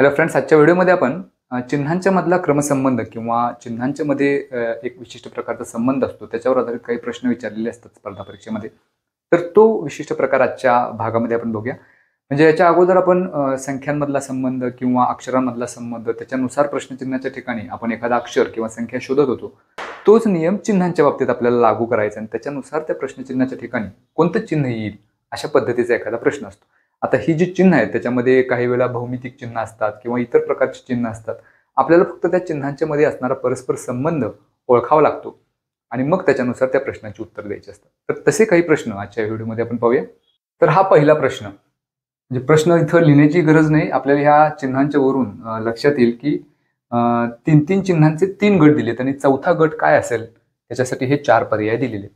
hello friends आजच्या व्हिडिओमध्ये आपण चिन्हांच्या मधला क्रमसंबंध किंवा चिन्हांच्या मध्ये एक विशिष्ट प्रकारचा संबंध असतो त्याच्यावर आधारित काही प्रश्न विचारलेले असतात स्पर्धा परीक्षेमध्ये तर तो विशिष्ट प्रकार आजच्या भागामध्ये आपण बघूया म्हणजे याच्या अगोदर आपण संख्यांमधला संबंध किंवा अक्षरांमधला संबंध त्याच्यानुसार प्रश्नचिन्हाच्या ठिकाणी आपण एखादा अक्षर किंवा संख्या शोधत होतो तोच नियम चिन्हांच्या बाबतीत आपल्याला लागू करायचा आणि त्याच्यानुसार त्या प्रश्नचिन्हाच्या ठिकाणी कोणतं चिन्ह येईल अशा पद्धतीचा एखादा प्रश्न असतो आता ही जी चिन्ह आहेत त्याच्यामध्ये काही वेळेला भौमितिक चिन्ह असतात किंवा इतर प्रकारची चिन्ह असतात आपल्याला फक्त त्या चिन्हांच्या मध्ये असणारा परस्पर संबंध ओळखावा लागतो आणि मग त्याच्यानुसार त्या प्रश्नाची उत्तर द्यायची असतात तर तसे काही प्रश्न आजच्या व्हिडिओमध्ये आपण पाहूया तर हा पहिला प्रश्न म्हणजे प्रश्न इथं लिहिण्याची गरज नाही आपल्याला ह्या चिन्हांच्या वरून लक्षात येईल की तीन तीन चिन्हांचे तीन गट दिलेत आणि चौथा गट काय असेल त्याच्यासाठी हे चार पर्याय दिलेले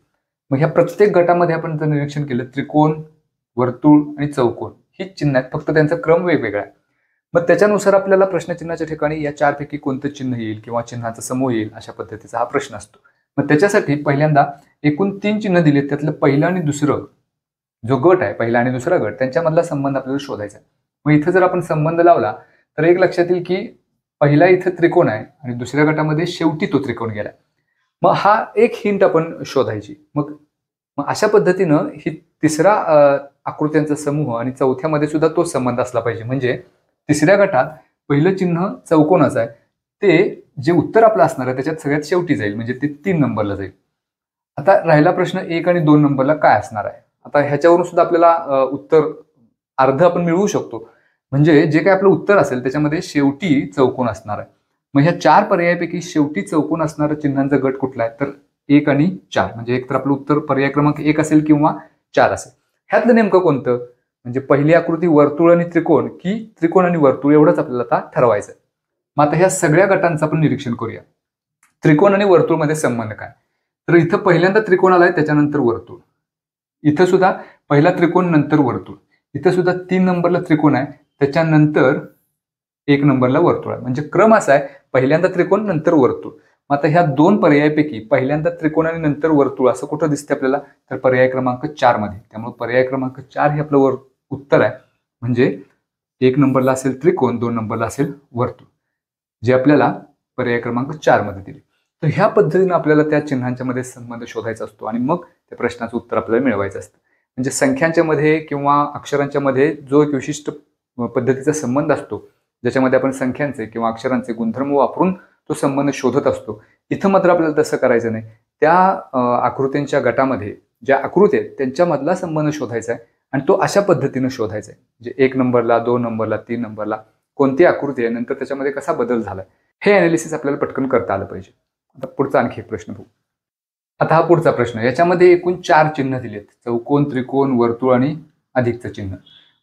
मग ह्या प्रत्येक गटामध्ये आपण जर निरीक्षण केलं त्रिकोण वर्तुळ आणि चौकोन ही चिन्ह आहेत फक्त त्यांचा क्रम वेगवेगळा आहे मग त्याच्यानुसार आपल्याला प्रश्नचिन्हाच्या ठिकाणी या चारपैकी कोणतं चिन्ह येईल किंवा चिन्हाचा समूह येईल अशा पद्धतीचा हा प्रश्न असतो मग त्याच्यासाठी पहिल्यांदा एकूण तीन चिन्ह दिलेत त्यातलं पहिलं आणि दुसरं जो गट आहे पहिला आणि दुसरा गट त्यांच्यामधला संबंध आपल्याला शोधायचा मग इथं जर आपण संबंध लावला तर एक लक्षात येईल की पहिला इथं त्रिकोण आहे आणि दुसऱ्या गटामध्ये शेवटी तो त्रिकोण गेला मग हा एक हिंट आपण शोधायची मग मग अशा पद्धतीनं ही तिसरा आकृत्यांचा समूह आणि चौथ्यामध्ये सुद्धा तोच संबंध असला पाहिजे म्हणजे तिसऱ्या गटात पहिलं चिन्ह चौकोनाचं आहे ते जे उत्तर आपलं असणार आहे त्याच्यात सगळ्यात शेवटी जाईल म्हणजे ते तीन नंबरला जाईल आता राहिला प्रश्न एक आणि दोन नंबरला काय असणार आहे आता ह्याच्यावरून सुद्धा आपल्याला उत्तर अर्ध आपण मिळवू शकतो म्हणजे जे काय आपलं उत्तर असेल त्याच्यामध्ये शेवटी चौकोन असणार आहे मग ह्या चार पर्यायापैकी शेवटी चौकोन असणारा चिन्हांचा गट कुठला आहे तर एक आणि चार म्हणजे एक तर आपलं उत्तर पर्याय क्रमांक एक असेल किंवा चार असेल ह्यातलं नेमकं कोणतं म्हणजे पहिली आकृती वर्तुळ आणि त्रिकोण की त्रिकोण आणि वर्तुळ एवढंच आपल्याला आता ठरवायचं मग आता ह्या सगळ्या गटांचं आपण निरीक्षण करूया त्रिकोण आणि वर्तुळमध्ये संबंध काय तर इथं पहिल्यांदा त्रिकोण आलाय त्याच्यानंतर वर्तुळ इथं सुद्धा पहिला त्रिकोण नंतर वर्तुळ इथं सुद्धा तीन नंबरला त्रिकोण आहे त्याच्यानंतर एक नंबरला वर्तुळ आहे म्हणजे क्रम असा आहे पहिल्यांदा त्रिकोण नंतर वर्तुळ मग आता ह्या दोन पर्यायापैकी पहिल्यांदा त्रिकोण आणि नंतर वर्तुळ असं कुठं दिसते आपल्याला तर पर्याय क्रमांक मध्ये त्यामुळे पर्याय क्रमांक चार हे आपलं वर उत्तर आहे म्हणजे एक नंबरला असेल त्रिकोण दोन नंबरला असेल वर्तुळ जे आपल्याला पर्याय क्रमांक चार मध्ये दिले तर ह्या पद्धतीनं आपल्याला त्या चिन्हांच्या मध्ये संबंध शोधायचा असतो आणि मग त्या प्रश्नाचं उत्तर आपल्याला मिळवायचं असतं म्हणजे संख्यांच्या मध्ये किंवा अक्षरांच्या मध्ये जो एक विशिष्ट पद्धतीचा संबंध असतो ज्याच्यामध्ये आपण संख्यांचे किंवा अक्षरांचे गुणधर्म वापरून तो संबंध शोधत असतो इथं मात्र आपल्याला तसं करायचं नाही त्या आकृतींच्या गटामध्ये ज्या आकृती आहेत त्यांच्यामधला संबंध शोधायचा आहे आणि तो अशा पद्धतीनं शोधायचा आहे म्हणजे एक नंबरला दोन नंबरला तीन नंबरला कोणती आकृती आहे नंतर त्याच्यामध्ये कसा बदल झाला हे अनालिसिस आपल्याला पटकन करता आलं पाहिजे आता पुढचा आणखी एक प्रश्न बघू आता हा पुढचा प्रश्न याच्यामध्ये एकूण चार चिन्ह दिलेत चौकोन त्रिकोण वर्तुळ आणि अधिकचं चिन्ह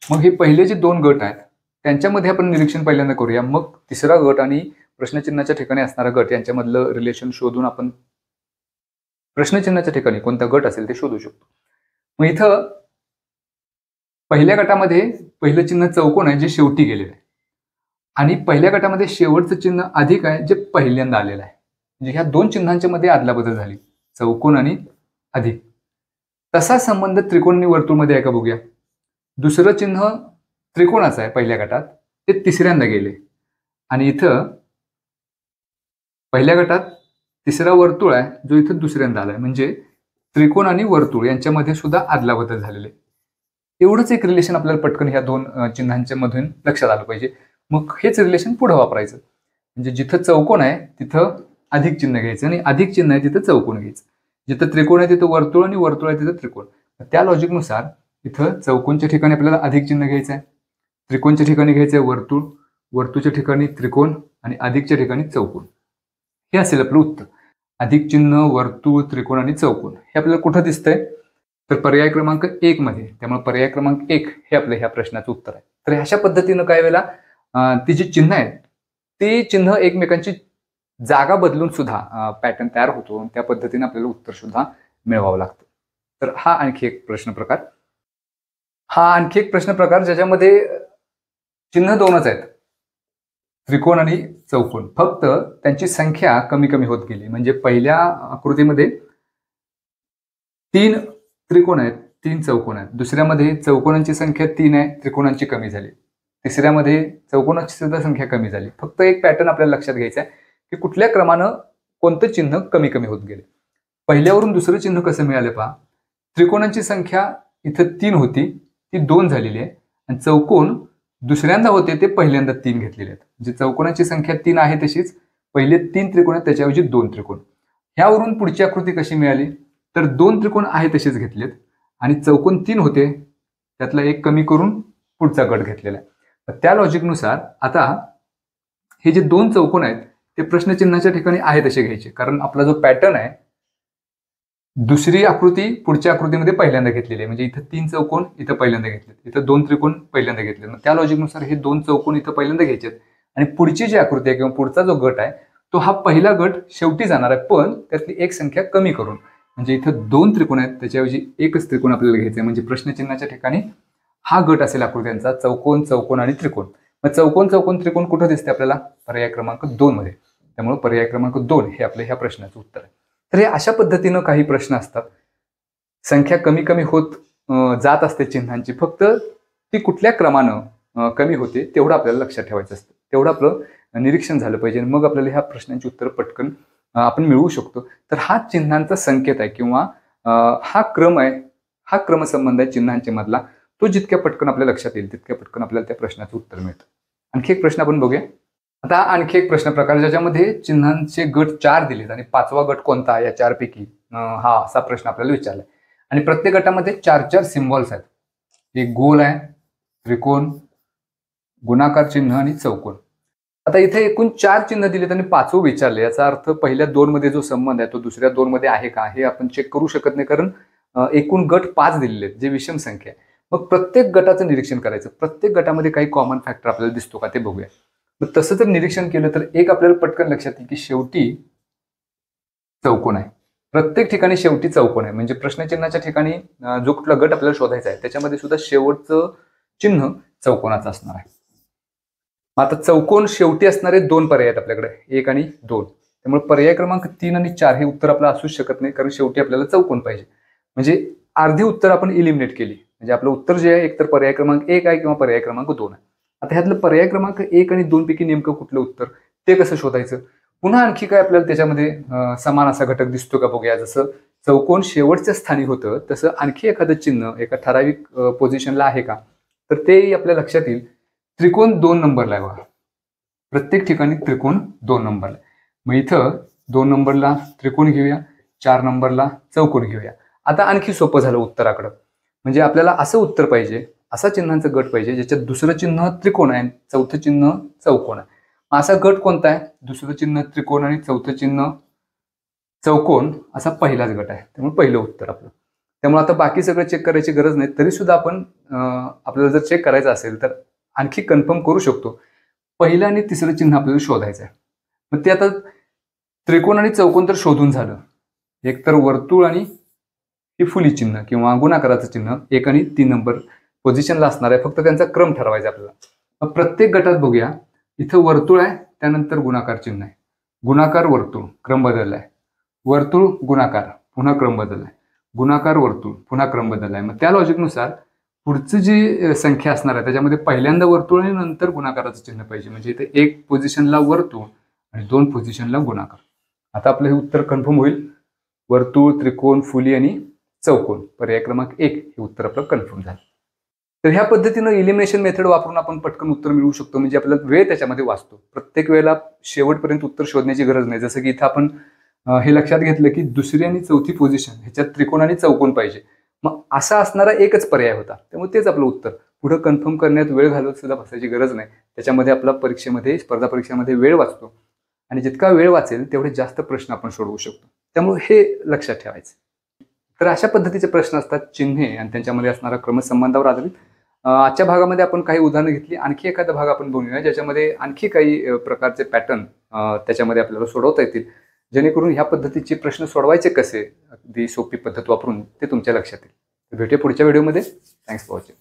मग हे पहिले जे दोन गट आहेत त्यांच्यामध्ये आपण निरीक्षण पहिल्यांदा करूया मग तिसरा गट आणि प्रश्नचिन्हाच्या ठिकाणी असणारा गट यांच्यामधलं रिलेशन शोधून आपण प्रश्नचिन्हाच्या ठिकाणी कोणता गट असेल ते शोधू शकतो मग इथं पहिल्या गटामध्ये पहिलं चिन्ह चौकोन आहे जे शेवटी गेलेलं आहे आणि पहिल्या गटामध्ये शेवटचं चिन्ह अधिक आहे जे पहिल्यांदा आलेलं आहे म्हणजे ह्या दोन चिन्हांच्या मध्ये आदलाबदल झाली चौकोन आणि अधिक तसा संबंध त्रिकोणी वर्तुळमध्ये आहे का बघूया दुसरं चिन्ह त्रिकोणाचं आहे पहिल्या गटात ते तिसऱ्यांदा गेले आणि इथं पहिल्या गटात तिसरा वर्तुळ आहे जो इथं दुसऱ्यांदा आलाय म्हणजे त्रिकोण आणि वर्तुळ यांच्यामध्ये सुद्धा आदलाबदल झालेले एवढंच एक रिलेशन आपल्याला पटकन ह्या दोन चिन्हांच्या मधून लक्षात आलं पाहिजे मग हेच रिलेशन पुढं वापरायचं म्हणजे जिथं चौकोन आहे तिथं अधिक चिन्ह घ्यायचं आणि अधिक चिन्ह आहे तिथं चौकोन घ्यायचं जिथं त्रिकोण आहे तिथं वर्तुळ आणि वर्तुळ आहे तिथं त्रिकोण त्या लॉजिकनुसार इथं चौकोनच्या ठिकाणी आपल्याला अधिक चिन्ह घ्यायचं आहे त्रिकोणच्या ठिकाणी घ्यायचं आहे वर्तुळ वर्तुळच्या ठिकाणी त्रिकोण आणि अधिकच्या ठिकाणी चौकोन हे असेल आपलं उत्तर अधिक चिन्ह वर्तुळ त्रिकोण आणि चौकोन हे आपल्याला कुठं दिसतंय तर पर्याय क्रमांक एक मध्ये त्यामुळे पर्याय क्रमांक एक हे आपलं ह्या प्रश्नाचं उत्तर आहे तर अशा पद्धतीनं काय वेळेला ती जी चिन्ह आहेत ती चिन्ह एकमेकांची जागा बदलून सुद्धा पॅटर्न तयार होतो त्या पद्धतीने आपल्याला उत्तर सुद्धा मिळवावं लागतं तर हा आणखी एक प्रश्न प्रकार हा आणखी एक प्रश्न प्रकार ज्याच्यामध्ये चिन्ह दोनच आहेत त्रिकोण आणि चौकोन फक्त त्यांची संख्या कमी कमी होत गेली म्हणजे पहिल्या आकृतीमध्ये तीन त्रिकोण आहेत तीन चौकोन आहेत दुसऱ्यामध्ये चौकोनांची संख्या तीन आहे त्रिकोणांची कमी झाली तिसऱ्यामध्ये चौकोनाची सुद्धा संख्या कमी झाली फक्त एक पॅटर्न आपल्याला लक्षात घ्यायचा आहे की कुठल्या क्रमानं कोणतं चिन्ह कमी कमी होत गेले पहिल्यावरून दुसरं चिन्ह कसं मिळालं पहा त्रिकोणांची संख्या इथं तीन होती ती दोन झालेली आहे आणि चौकोन दुसऱ्यांदा होते ते पहिल्यांदा तीन घेतलेले आहेत म्हणजे चौकोनाची संख्या तीन आहे तशीच पहिले तीन त्रिकोण आहेत त्याच्याऐवजी दोन त्रिकोण ह्यावरून पुढची आकृती कशी मिळाली तर दोन त्रिकोण आहे तसेच घेतलेत आणि चौकोन तीन होते त्यातला एक कमी करून पुढचा गट घेतलेला आहे त्या लॉजिकनुसार आता हे जे दोन चौकोन आहेत ते प्रश्नचिन्हाच्या ठिकाणी आहे तसे घ्यायचे कारण आपला जो पॅटर्न आहे दुसरी आकृती पुढच्या आकृतीमध्ये पहिल्यांदा घेतलेली आहे म्हणजे इथं तीन चौकोन इथं पहिल्यांदा घेतले इथं दोन त्रिकोण पहिल्यांदा घेतले मग त्या लॉजिकनुसार हे दोन चौकोन इथं पहिल्यांदा घ्यायचे आणि पुढची जी आकृती आहे किंवा पुढचा जो गट आहे तो हा पहिला गट शेवटी जाणार आहे पण त्यातली एक संख्या कमी करून म्हणजे इथं दोन त्रिकोण आहेत त्याच्याऐवजी एकच त्रिकोण आपल्याला घ्यायचा आहे म्हणजे प्रश्नचिन्हाच्या ठिकाणी हा गट असेल आकृत्यांचा चौकोन चौकोन आणि त्रिकोण मग चौकोन चौकोन त्रिकोण कुठं दिसते आपल्याला पर्याय क्रमांक दोन मध्ये त्यामुळे पर्याय क्रमांक दोन हे आपल्या ह्या प्रश्नाचं उत्तर आहे तर हे अशा पद्धतीनं काही प्रश्न असतात संख्या कमी कमी होत जात असते चिन्हांची फक्त ती कुठल्या क्रमानं कमी होते तेवढं आपल्याला लक्षात ठेवायचं असतं तेवढं आपलं निरीक्षण झालं पाहिजे मग आपल्याला ह्या प्रश्नांची उत्तर पटकन आपण मिळवू शकतो तर हा चिन्हांचा संकेत आहे किंवा हा क्रम आहे हा क्रमसंबंध आहे चिन्हांच्या मधला तो जितक्या पटकन आपल्या लक्षात येईल तितक्या पटकन आपल्याला त्या प्रश्नाचं उत्तर मिळतं आणखी एक प्रश्न आपण बघूया आता आणखी एक प्रश्न प्रकार ज्याच्यामध्ये चिन्हांचे गट चार दिलेत आणि पाचवा गट कोणता या चारपैकी हा असा प्रश्न आपल्याला विचारलाय आणि प्रत्येक गटामध्ये चार चार सिम्बॉल्स आहेत एक गोल आहे त्रिकोण गुणाकार चिन्ह आणि चौकोन आता इथे एकूण चार चिन्ह दिलेत आणि पाचवं विचारले याचा अर्थ पहिल्या दोन मध्ये जो संबंध आहे तो दुसऱ्या दोन मध्ये आहे का हे आपण चेक करू शकत नाही कारण एकूण गट पाच दिलेले आहेत जे विषम संख्या आहे मग प्रत्येक गटाचं निरीक्षण करायचं प्रत्येक गटामध्ये काही कॉमन फॅक्टर आपल्याला दिसतो का ते बघूया मग तसं जर निरीक्षण केलं तर एक आपल्याला पटकन लक्षात येईल की शेवटी चौकोन आहे प्रत्येक ठिकाणी शेवटी चौकोन आहे म्हणजे प्रश्नचिन्हाच्या ठिकाणी जो कुठला गट आपल्याला शोधायचा आहे त्याच्यामध्ये सुद्धा शेवटचं चिन्ह चौकोनाचं असणार आहे आता चौकोन शेवटी असणारे दोन पर्याय आहेत आपल्याकडे एक आणि दोन त्यामुळे पर्याय क्रमांक तीन आणि चार हे उत्तर आपलं असूच शकत नाही कारण शेवटी आपल्याला चौकोन पाहिजे म्हणजे अर्धी उत्तर आपण इलिमिनेट केली म्हणजे आपलं उत्तर जे आहे एकतर पर्याय क्रमांक एक आहे किंवा पर्याय क्रमांक दोन आहे आता ह्यातलं पर्याय क्रमांक एक आणि दोन पैकी नेमकं कुठलं उत्तर ते कसं शोधायचं पुन्हा आणखी काय आपल्याला त्याच्यामध्ये समान असा घटक दिसतो का बघूया जसं चौकोन शेवटच्या स्थानी होतं तसं आणखी एखादं चिन्ह एका ठराविक पोझिशनला आहे का तर तेही आपल्या लक्षात येईल त्रिकोण दोन नंबरला आहे बघा प्रत्येक ठिकाणी त्रिकोण दोन नंबरला मग इथं दोन नंबरला त्रिकोण घेऊया चार नंबरला चौकोन घेऊया आता आणखी सोपं झालं उत्तराकडं म्हणजे आपल्याला असं उत्तर पाहिजे असा चिन्हांचा गट पाहिजे ज्याच्यात दुसरं चिन्ह त्रिकोण आहे चौथं चिन्ह चौकोन आहे असा गट कोणता आहे दुसरं चिन्ह त्रिकोण आणि चौथं चिन्ह चौकोन असा पहिलाच गट आहे त्यामुळे पहिलं उत्तर आपलं त्यामुळे आता बाकी सगळं चेक करायची गरज नाही तरी सुद्धा आपण आपल्याला जर चेक करायचं असेल तर आणखी कन्फर्म करू शकतो पहिलं आणि तिसरं चिन्ह आपल्याला शोधायचं आहे मग ते आता त्रिकोण आणि चौकोन तर शोधून झालं एक तर वर्तुळ आणि हे फुली चिन्ह किंवा गुणाकाराचं चिन्ह एक आणि तीन नंबर पोझिशनला असणार आहे फक्त त्यांचा क्रम ठरवायचा आपल्याला प्रत्येक गटात बघूया इथं वर्तुळ आहे त्यानंतर गुणाकार चिन्ह आहे गुणाकार वर्तुळ क्रम बदललाय आहे वर्तुळ गुणाकार पुन्हा क्रम बदललाय आहे गुणाकार वर्तुळ पुन्हा क्रम बदललाय आहे मग त्या लॉजिकनुसार पुढचं जी संख्या असणार आहे त्याच्यामध्ये पहिल्यांदा वर्तुळ आणि नंतर गुणाकाराचं चिन्ह पाहिजे म्हणजे इथे एक पोझिशनला वर्तुळ आणि दोन पोझिशनला गुणाकार आता आपलं हे उत्तर कन्फर्म होईल वर्तुळ त्रिकोण फुली आणि चौकोन पर्याय क्रमांक एक हे उत्तर आपलं कन्फर्म झालं तर ह्या पद्धतीनं इलिमिनेशन मेथड वापरून आपण पटकन उत्तर मिळवू शकतो म्हणजे आपल्याला वेळ त्याच्यामध्ये वाचतो प्रत्येक वेळेला शेवटपर्यंत उत्तर शोधण्याची गरज नाही जसं की इथं आपण हे लक्षात घेतलं की दुसरी आणि चौथी पोझिशन ह्याच्यात त्रिकोण आणि चौकोन पाहिजे मग असा असणारा एकच पर्याय होता त्यामुळे तेच आपलं उत्तर पुढे कन्फर्म करण्यात वेळ घालवत सुद्धा बसायची गरज नाही त्याच्यामध्ये आपला परीक्षेमध्ये स्पर्धा परीक्षेमध्ये वेळ वाचतो आणि जितका वेळ वाचेल तेवढे जास्त प्रश्न आपण सोडवू शकतो त्यामुळे हे लक्षात ठेवायचं तर अशा पद्धतीचे प्रश्न असतात चिन्हे आणि त्यांच्यामध्ये असणारा क्रमसंबंधावर आधारित आजच्या भागामध्ये आपण काही उदाहरणं घेतली आणखी एखादा भाग आपण बघूया ज्याच्यामध्ये आणखी काही प्रकारचे पॅटर्न त्याच्यामध्ये आपल्याला सोडवता येतील जेणेकरून ह्या पद्धतीचे प्रश्न सोडवायचे कसे अगदी सोपी पद्धत वापरून ते तुमच्या लक्षात येईल भेटूया पुढच्या व्हिडिओमध्ये थँक्स फॉर वॉचिंग